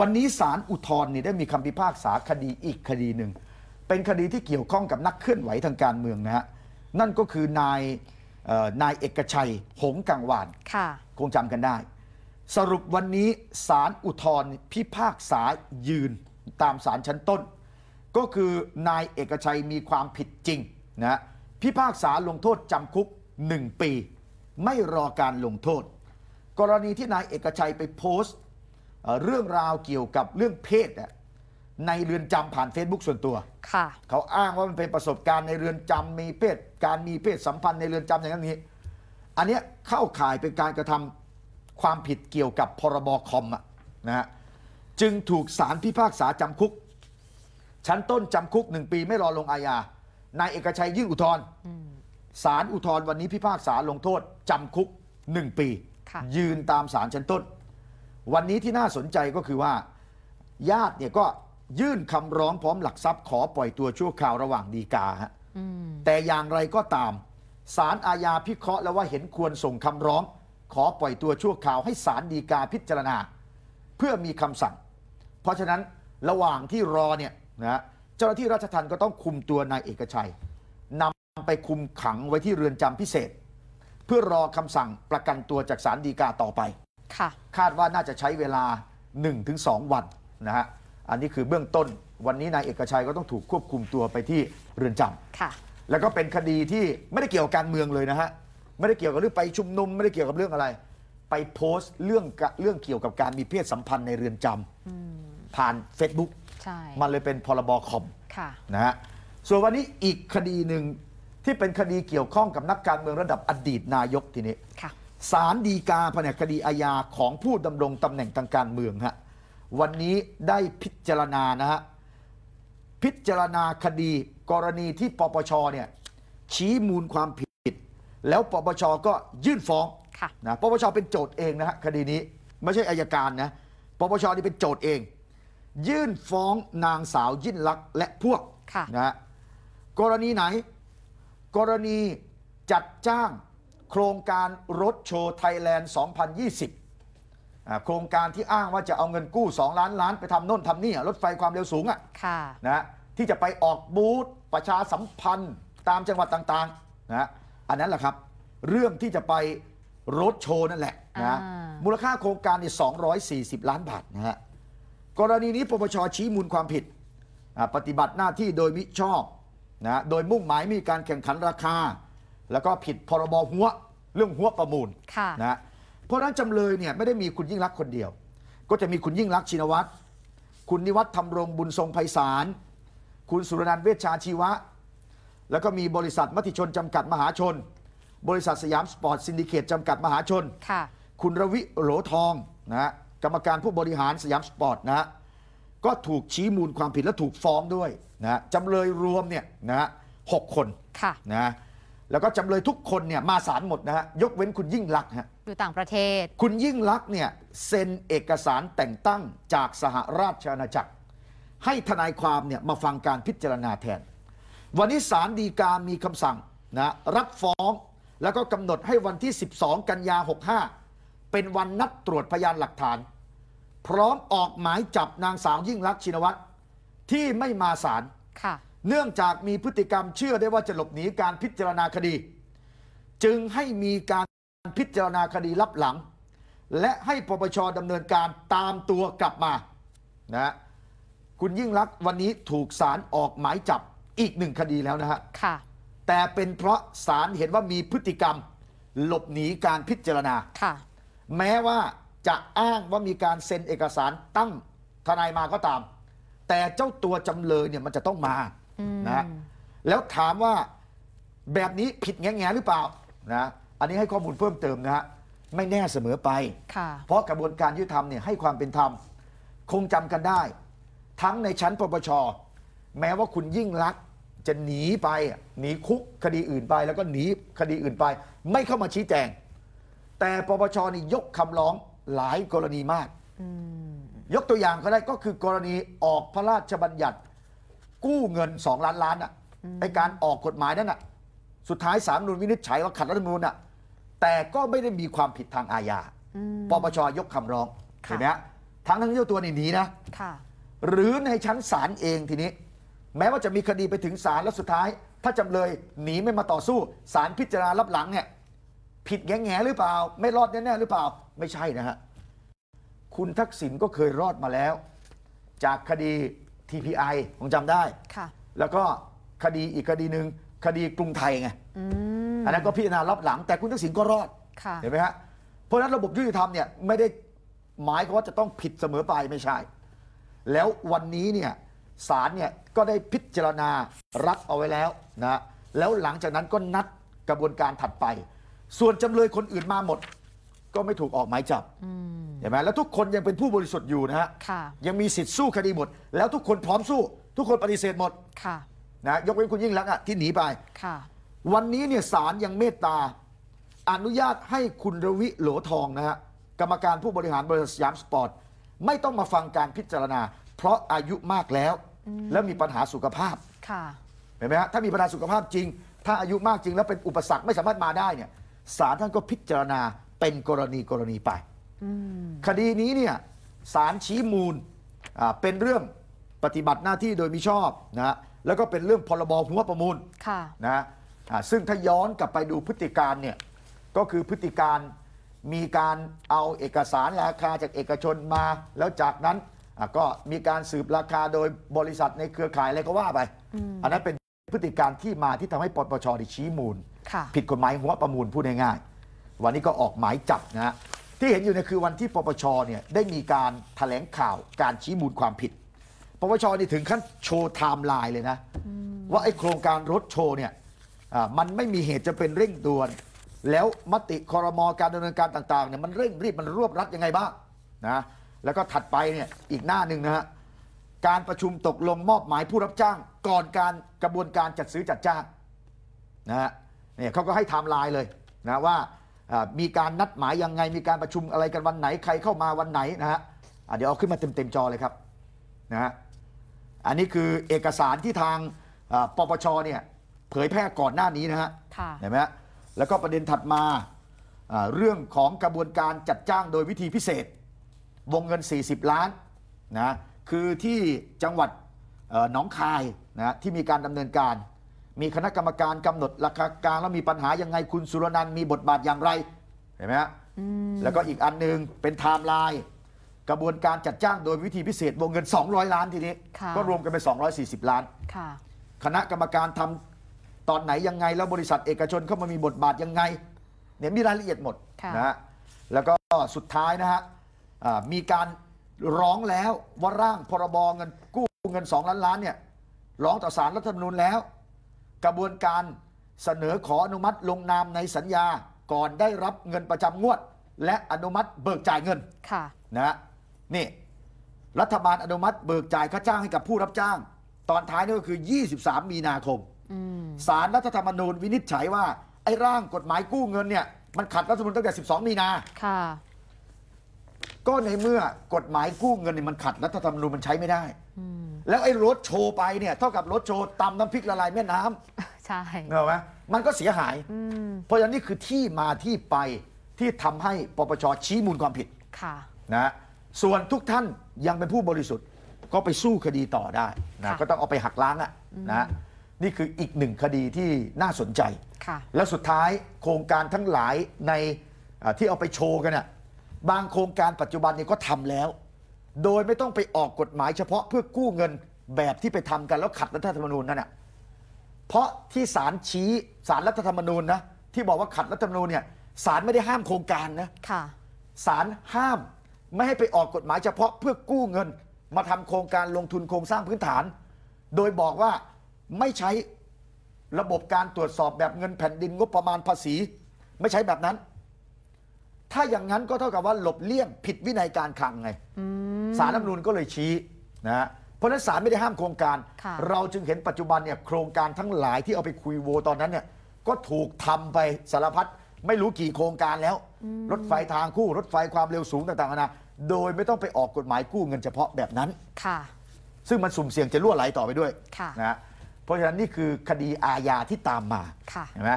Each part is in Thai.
วันนี้ศาลอุทธรณ์นี่ได้มีคำพิพากษาคดีอีกคดีหนึ่งเป็นคดีที่เกี่ยวข้องกับนักเคลื่อนไหวทางการเมืองนะฮะนั่นก็คือ นายนายเอกชัยหงกังวานคงจำกันได้ สรุปวันนี้ศาลอุทธร์พิพากษายืนตามศาลชั้นต้น ก็คือนายเอกชัยมีความผิดจริงนะพิพากษาลงโทษจำคุก 1 ปี ไม่รอการลงโทษ กรณีที่นายเอกชัยไปโพสต์เรื่องราวเกี่ยวกับเรื่องเพศในเรือนจำผ่าน Facebook ส่วนตัวค่ะเขาอ้างว่ามันเป็นประสบการณ์ในเรือนจำมีเพศ การมีเพศสัมพันธ์ในเรือนจำอย่างนั้นนี้ อันนี้เข้าข่ายเป็นการกระทำความผิดเกี่ยวกับพรบคอมนะฮะจึงถูกสารพิพากษาจำคุก ชั้นต้นจำคุกหนึ่งปีไม่รอลงอาญานายเอกชัยยื่นอุทธรณ์สารอุทธรณ์วันนี้พิพากษาลงโทษจำคุกหนึ่งปี ยืนตามสารชั้นต้นวันนี้ที่น่าสนใจก็คือว่าญาติเนี่ยก็ยื่นคำร้องพร้อมหลักทรัพย์ ขอปล่อยตัวชั่วคราวระหว่างดีกาฮะแต่อย่างไรก็ตาม ศาลอาญาพิเคราะห์แล้วว่าเห็นควรส่งคำร้อง ขอปล่อยตัวชั่วคราวให้ศาลดีกาพิจารณา เพื่อมีคำสั่ง เพราะฉะนั้นระหว่างที่รอเนี่ยนะเจ้าหน้าที่ราชทัณฑ์ก็ต้องคุมตัวนายเอกชัยนำไปคุมขังไว้ที่เรือนจำพิเศษ เพื่อรอคำสั่งประกันตัวจากศาลดีกาต่อไปค่ะคาดว่าน่าจะใช้เวลา 1-2 วันนะฮะอันนี้คือเบื้องต้น วันนี้นายเอกชัยก็ต้องถูกควบคุมตัวไปที่เรือนจำค่ะแล้วก็เป็นคดีที่ไม่ได้เกี่ยวกับการเมืองเลยนะฮะไม่ได้เกี่ยวกับเรื่องไปชุมนุมไม่ได้เกี่ยวกับเรื่องอะไร ไปโพสต์เรื่องเรื่องเกี่ยวกับการมีเพศสัมพันธ์ในเรือนจำผ่าน Facebook มันเลยเป็นพรบคอมนะฮะส่วนวันนี้อีกคดีหนึ่งที่เป็นคดีเกี่ยวข้องกับนักการเมืองระดับอดีตนายกทีนี้ศาลฎีกาแผนกคดีอาญาของผู้ดำรงตำแหน่งทางการเมืองฮะวันนี้ได้พิจารณานะฮะพิจารณาคดี กรณีที่ปปชเนี่ยชี้มูลความผิด แล้วปปชก็ยื่นฟ้องะนะปปชเป็นโจทย์เองนะฮะคดีนี้ไม่ใช่อายการนะปปชนี่เป็นโจทย์เอง ยื่นฟ้องนางสาวยิ่นลักษณ์และพวกะนะฮะกรณีไหน กรณีจัดจ้างโครงการรถโชว์ไทยแลนด์ 2020 โครงการที่อ้างว่าจะเอาเงินกู้ 2 ล้านล้านไปทำโน่นทำนี่ รถไฟความเร็วสูงอะนะที่จะไปออกบูธประชาสัมพันธ์ตามจังหวัดต่างๆนะอันนั้นแหละครับ เรื่องที่จะไปรถโชว์นั่นแหละนะมูลค่าโครงการนี่ 240 ล้านบาทนะฮะกรณีนี้ปปชชี้มูลความผิด ปฏิบัติหน้าที่โดยมิชอบนะโดยมุ่งหมายมีการแข่งขันราคาแล้วก็ผิดพรบหัวเรื่องหัวประมูลนะนะเพราะนั้นจำเลยเนี่ยไม่ได้มีคุณยิ่งรักคนเดียว ก็จะมีคุณยิ่งรักชินวัตร คุณนิวัฒน์ธรรงบุญทรงไพศาล คุณสุรนันท์เวชชาชีวะ แล้วก็มีบริษัทมติชนจำกัดมหาชน บริษัทสยามสปอร์ต ซินดิเคตจำกัดมหาชนค่ะคุณระวิโหลทองนะฮะกรรมการผู้บริหารสยามสปอร์ตนะฮะก็ถูกชี้มูลความผิดและถูกฟ้องด้วยนะจำเลยรวมเนี่ยนะฮะหกคนค่ะนะแล้วก็จำเลยทุกคนเนี่ยมาศาลหมดนะฮะยกเว้นคุณยิ่งลักษณ์ฮะอยู่ต่างประเทศ คุณยิ่งลักษณ์เนี่ยเซ็นเอกสารแต่งตั้งจากสหราชอาณาจักร ให้ทนายความเนี่ยมาฟังการพิจารณาแทน วันนี้ศาลฎีกามีคำสั่งนะรับฟ้องแล้วก็กำหนดให้วันที่ 12 กันยา 65 เป็นวันนัดตรวจพยานหลักฐาน พร้อมออกหมายจับนางสาวยิ่งลักษณ์ชินวัตรที่ไม่มาศาลค่ะเนื่องจากมีพฤติกรรมเชื่อได้ว่าจะหลบหนีการพิจารณาคดี จึงให้มีการพิจารณาคดีรับหลัง และให้ปปชดำเนินการตามตัวกลับมานะ คุณยิ่งรักวันนี้ถูกศาลออกหมายจับอีกหนึ่งคดีแล้วนะฮะค่ะแต่เป็นเพราะศาลเห็นว่ามีพฤติกรรม หลบหนีการพิจารณาค่ะแม้ว่าจะอ้างว่ามีการ เซ็นเอกสารตั้งทนายมาก็ตาม แต่เจ้าตัวจำเลยเนี่ยมันจะต้องมานะแล้วถามว่าแบบนี้ผิดแง่ๆ หรือเปล่านะอันนี้ให้ข้อมูลเพิ่มเติมนะฮะไม่แน่เสมอไปเพราะกระบวนการยุติธรรมเนี่ยให้ความเป็นธรรม คงจำกันได้ ทั้งในชั้นปปช แม้ว่าคุณยิ่งรัก จะหนีไปหนีคุกคดีอื่นไป แล้วก็หนีคดีอื่นไป ไม่เข้ามาชี้แจง แต่ปปชนี่ยกคำร้องหลายกรณีมาก ยกตัวอย่างก็ได้ก็คือกรณีออกพระราชบัญญัติกู้เงิน 2 ล้าน ล้านอ่ะไอการออกกฎหมายนั่นอ่ะ สุดท้ายสามนุนวินิจฉัยว่าขัดรัฐธรรมนูญอ่ะแต่ก็ไม่ได้มีความผิดทางอาญาปปชยกคำร้องเห็นไหมฮะทั้งทั้งเจ้าตัวนีหนีนะหรือในชั้นศาลเองทีนี้ แม้ว่าจะมีคดีไปถึงศาลแล้วสุดท้าย ถ้าจำเลยหนีไม่มาต่อสู้ศาลพิจารณารับหลังเนี่ยผิดแง่แง่หรือเปล่า ไม่รอดแน่แน่หรือเปล่า ไม่ใช่นะฮะคุณทักษิณก็เคยรอดมาแล้ว จากคดี TPI ผมจำได้ค่ะแล้วก็คดีอีกคดีหนึ่งคดีกรุงไทยไงออันนั้นก็พิจารณารับหลังแต่คุณทักษิณก็รอด เห็นไหมฮะเพราะฉะนั้นระบบยุติธรรมเนี่ยไม่ได้หมายวว่าจะต้องผิดเสมอไปไม่ใช่ แล้ววันนี้เนี่ยศาลเนี่ยก็ได้พิจารณารับเอาไว้แล้วนะ แล้วหลังจากนั้นก็นัดกระบวนการถัดไป ส่วนจำเลยคนอื่นมาหมดก็ไม่ถูกออกหมายจับเห็นไหมแล้วทุกคนยังเป็นผู้บริสุทธิ์อยู่นะฮะยังมีสิทธิ์สู้คดีหมด แล้วทุกคนพร้อมสู้ ทุกคนปฏิเสธหมดนะ ยกเว้นคุณยิ่งรักษณ์อ่ะที่หนีไป วันนี้เนี่ยศาลยังเมตตา อนุญาตให้คุณรวิโหลทองนะฮะกรรมการผู้บริหารบริษัทสยามสปอร์ตไม่ต้องมาฟังการพิจารณา เพราะอายุมากแล้ว แล้วมีปัญหาสุขภาพ่เห็นไหมฮะ ถ้ามีปัญหาสุขภาพจริง ถ้าอายุมากจริงแล้วเป็นอุปสรรคไม่สามารถมาได้เนี่ยศาลท่านก็พิจารณาเป็นกรณีกรณีไปคดีนี้เนี่ยสารชี้มูลเป็นเรื่องปฏิบัติหน้าที่โดยมิชอบนะแล้วก็เป็นเรื่องพรบหัวประมูลนะซึ่งถ้าย้อนกลับไปดูพฤติการเนี่ยก็คือพฤติการมีการเอาเอกสารราคาจากเอกชนมา แล้วจากนั้นก็มีการสืบราคาโดยบริษัทในเครือข่ายอะไรก็ว่าไปออันนั้นเป็นพฤติการที่มาที่ทำให้ปปชชี้มูลผิดกฎหมายหัวประมูลพูดง่ายๆวันนี้ก็ออกหมายจับนะฮะที่เห็นอยู่เนี่ยคือวันที่ปปชเนี่ยได้มีการแถลงข่าวการชี้มูลความผิดปปชนี่ถึงขั้นโชว์ไทม์ไลน์เลยนะ ว่าไอ้โครงการรถโชว์เนี่ยมันไม่มีเหตุจะเป็นเร่งด่วน แล้วมติคอรมอการดำเนินการต่างๆเนี่ยมันเร่งรีบมันรวบรัดยังไงบ้างนะแล้วก็ถัดไปเนี่ยอีกหน้าหนึ่งนะฮะการประชุมตกลงมอบหมายผู้รับจ้าง ก่อนการกระบวนการจัดซื้อจัดจ้างนะฮะเนี่ยเขาก็ให้ไทม์ไลน์เลยนะว่ามีการนัดหมายยังไงมีการประชุมอะไรกันวันไหนใครเข้ามาวันไหนนะฮะเดี๋ยวเอาขึ้นมาเต็มเต็มจอเลยครับนะฮะอันนี้คือเอกสารที่ทางปปชเนี่ยเผยแพร่ก่อนหน้านี้นะฮะเห็นไหมฮะแล้วก็ประเด็นถัดมาเรื่องของกระบวนการจัดจ้างโดยวิธีพิเศษ วงเงิน 40 ล้านนะคือที่จังหวัดหนองคายนะที่มีการดำเนินการมีคณะกรรมการกำหนดราคากลางแล้วมีปัญหายังไงคุณสุรนันท์มีบทบาทอย่างไรเห็นไหมฮะแล้วก็อีกอันหนึ่งเป็นไทม์ไลน์กระบวนการจัดจ้างโดยวิธีพิเศษวงเงิน 200 ล้านทีนี้ ก็รวมกันเป็น240 ล้านคณะกรรมการทำตอนไหนยังไง แล้วบริษัทเอกชนเข้ามามีบทบาทยังไงเนี่ยมีรายละเอียดหมดนะฮะแล้วก็สุดท้ายนะฮะมีการร้องแล้วว่าร่างพรบเงินกู้เงิน2ล้านล้านเนี่ยร้องต่อศาลรัฐธรรมนูญแล้วกระบวนการเสนอขออนุมัติลงนามในสัญญาก่อนได้รับเงินประจำงวด และอนุมัติเบิกจ่ายเงินค่ะนะนี่ รัฐบาลอนุมัติเบิกจ่ายค่าจ้างให้กับผู้รับจ้าง ตอนท้ายนี่ก็คือ 23 มีนาคมศสารรัฐธรรมนูญ วินิจฉัยว่าไอ้ร่างกฎหมายกู้เงินเนี่ยมันขัดรัฐธรรมนูญตั้งแต่12 มีนาค่ะก็ในเมื่อกฎหมายกู้เงินเนี่ยมันขัดรัฐธรรมนูญมันใช้ไม่ได้แล้วไอ้รถโชว์ไปเนี่ยเท่ากับรถโชว์ตำน้ำพริกละลายแม่น้ำใช่เหรอไหมมันก็เสียหาย เพราะฉะนั้นนี่คือที่มาที่ไปที่ทำให้ปปชชี้มูลความผิด ค่ะนะส่วนทุกท่านยังเป็นผู้บริสุทธิ์ ก็ไปสู้คดีต่อได้นะก็ต้องเอาไปหักล้างอ่ะนะนี่คืออีกหนึ่งคดีที่น่าสนใจ และสุดท้ายโครงการทั้งหลายในที่เอาไปโชว์กันน่บางโครงการปัจจุบันนี้ก็ทำแล้วโดยไม่ต้องไปออกกฎหมายเฉพาะเพื่อกู้เงินแบบที่ไปทำกัน แล้วขัดรัฐธรรมนูญนั่นแหะเพราะที่ศาลชี้ศาลรัฐธรรมนูญนะที่บอกว่าขัดรัฐธรรมนูญเนี่ยศาลไม่ได้ห้ามโครงการนะศาลห้ามไม่ให้ไปออกกฎหมายเฉพาะเพื่อกู้เงินมาทำโครงการลงทุนโครงสร้างพื้นฐาน โดยบอกว่าไม่ใช้ระบบการตรวจสอบแบบเงินแผ่นดินงบประมาณภาษีไม่ใช้แบบนั้น ถ้าอย่างนั้นก็เท่ากับว่าหลบเลี่ยงผิดวินัยการคลังไงสารรัฐธรรมนูญก็เลยชี้นะ เพราะฉะนั้นสารไม่ได้ห้ามโครงการ เราจึงเห็นปัจจุบันเนี่ยโครงการทั้งหลายที่เอาไปคุยโวตอนนั้นเนี่ย ก็ถูกทำไปสารพัด ไม่รู้กี่โครงการแล้ว รถไฟทางคู่ รถไฟความเร็วสูงต่างๆนะ โดยไม่ต้องไปออกกฎหมายกู้เงินเฉพาะแบบนั้นค่ะ ซึ่งมันสุ่มเสี่ยงจะล่วไหลต่อไปด้วยะนะเพราะฉะนั้นนี่คือคดีอาญาที่ตามมาค่ะเห็นไหม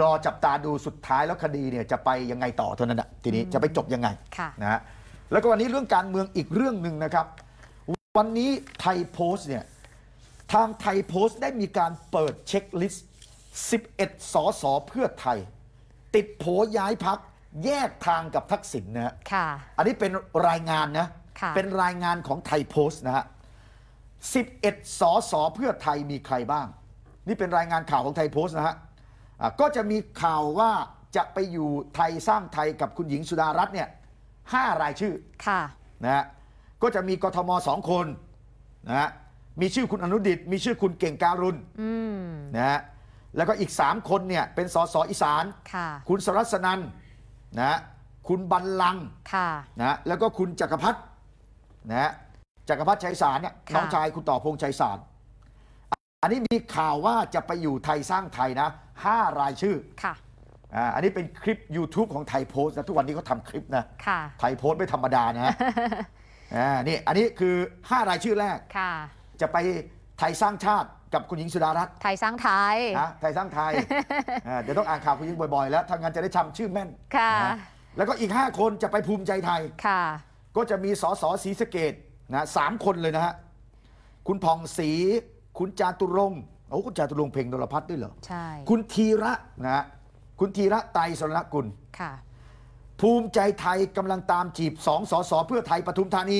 รอจับตาดูสุดท้ายแล้วคดีเนี่ยจะไปยังไงต่อเท่านั้นแหะทีนี้จะไปจบยังไงะนะฮะแล้วก็วันนี้เรื่องการเมืองอีกเรื่องหนึ่งนะครับ วันนี้ไทยโพสต์เนี่ย ทางไทยโพสต์ได้มีการเปิดเช็คลิสต์ 11 สสเพื่อไทย ติดโผย้ายพักแยกทางกับทักษิณนนะ่ะอันนี้เป็นรายงานนะ เป็นรายงานของไทยโพสต์นะฮะ 11 สสเพื่อไทยมีใครบ้าง นี่เป็นรายงานข่าวของไทยโพสต์นะฮะก็จะมีข่าวว่าจะไปอยู่ไทยสร้างไทยกับคุณหญิงสุดารัตน์เนี่ย5รายชื่อค่ะนะฮะก็จะมีกทมสองคนนะฮะมีชื่อคุณอนุดิต มีชื่อคุณเก่งการุณนะฮะแล้วก็อีก 3 คนเนี่ยเป็นสอสออีสาน ค่ะ คุณสรัสนันนะฮะคุณบัลลัง ค่ะนะฮะแล้วก็คุณจักรพัฒน์นะฮะจักรพัฒน์ชัยสารเนี่ยน้องชายคุณต่อพงษ์ชัยสาร อันนี้มีข่าวว่าจะไปอยู่ไทยสร้างไทยนะห้ารายชื่อ ค่ะอ่า อันนี้เป็นคลิป YouTube ของไทยโพสนะ ทุกวันนี้เขาทำคลิปนะ ค่ะ ไทยโพสไม่ธรรมดานะอ่า นี่ อันนี้คือ 5 รายชื่อแรกะจะไปไทยสร้างชาติกับคุณหญิงสุดารัตน์ ไทยสร้างไทยนะไทยสร้างไทย เดี๋ยวต้องอ่านข่าวคุณหญิงบ่อยๆ แล้วทางงานจะได้จำชื่อแม่น ค่ะนะแล้วก็อีก 5 คนจะไปภูมิใจไทย ค่ะ ก็จะมีสสศรีสะเกดนะสามคนเลยนะฮะ คุณพองศรี คุณจาตุรงค์โอ้คุณจาตุรงค์เพลงนรพัฒน์ด้วยเหรอ ใช่ คุณธีระนะฮะคุณธีระไตรสรกุลค่ะภูมิใจไทยกำลังตามจีบสองสอสอเพื่อไทยปทุมธานี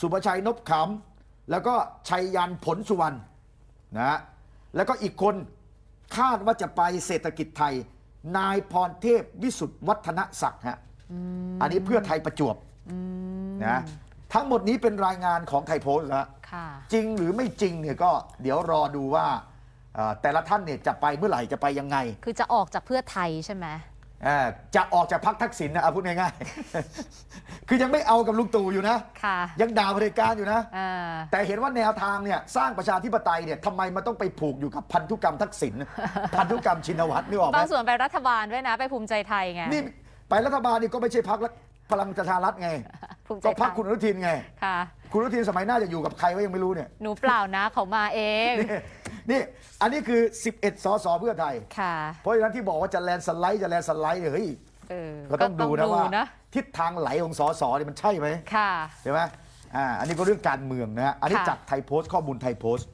สุประชัยนบขำแล้วก็ชัยยันผลสุวรรณนะแล้วก็อีกคนคาดว่าจะไปเศรษฐกิจไทย นายพรเทพ วิสุทธิวัฒนศักดิ์ฮะอันนี้เพื่อไทยประจวบนะทั้งหมดนี้เป็นรายงานของไทยโพสต์นะจริงหรือไม่จริงเนี่ยก็เดี๋ยวรอดูว่าแต่ละท่านเนี่ยจะไปเมื่อไหร่จะไปยังไง คือจะออกจากเพื่อไทยใช่ไหมจะออกจากพักทักษิณนะพูดง่ายๆคือยังไม่เอากับลุงตู่อยู่นะยังด่าเผด็จการอยู่นะแต่เห็นว่าแนวทางเนี่ยสร้างประชาธิปไตยเนี่ยทำไมมันต้องไปผูกอยู่กับพันธุกรรมทักษิณพันธุกรรมชินวัตรนี่รอกไหมบางส่วนไปรัฐบาลด้วยนะ ไปภูมิใจไทยไงนี่ไปรัฐบาลนี่ก็ไม่ใช่พักพลังประชารัฐไงก็พักคุณอนุทินไงคุณอนุทินสมัยหน้าจะอยู่กับใครก็ยังไม่รู้เนี่ย หนูเปล่านะเขามาเองนี่อันนี้คือ 11สอสอเพื่อไทยค่ะเพราะฉะนั้นที่บอกว่าจะแลนสไลด์จะแลนสไลด์เฮ้ยเราก็ต้องดูนะว่า ทิศทางไหลของสอสอเนี่ยมันใช่ไหมค่ะ ใช่ไหมอ่า อันนี้ก็เรื่องการเมืองนะฮะ อันนี้จากไทยโพสต์ข้อมูลไทยโพสต์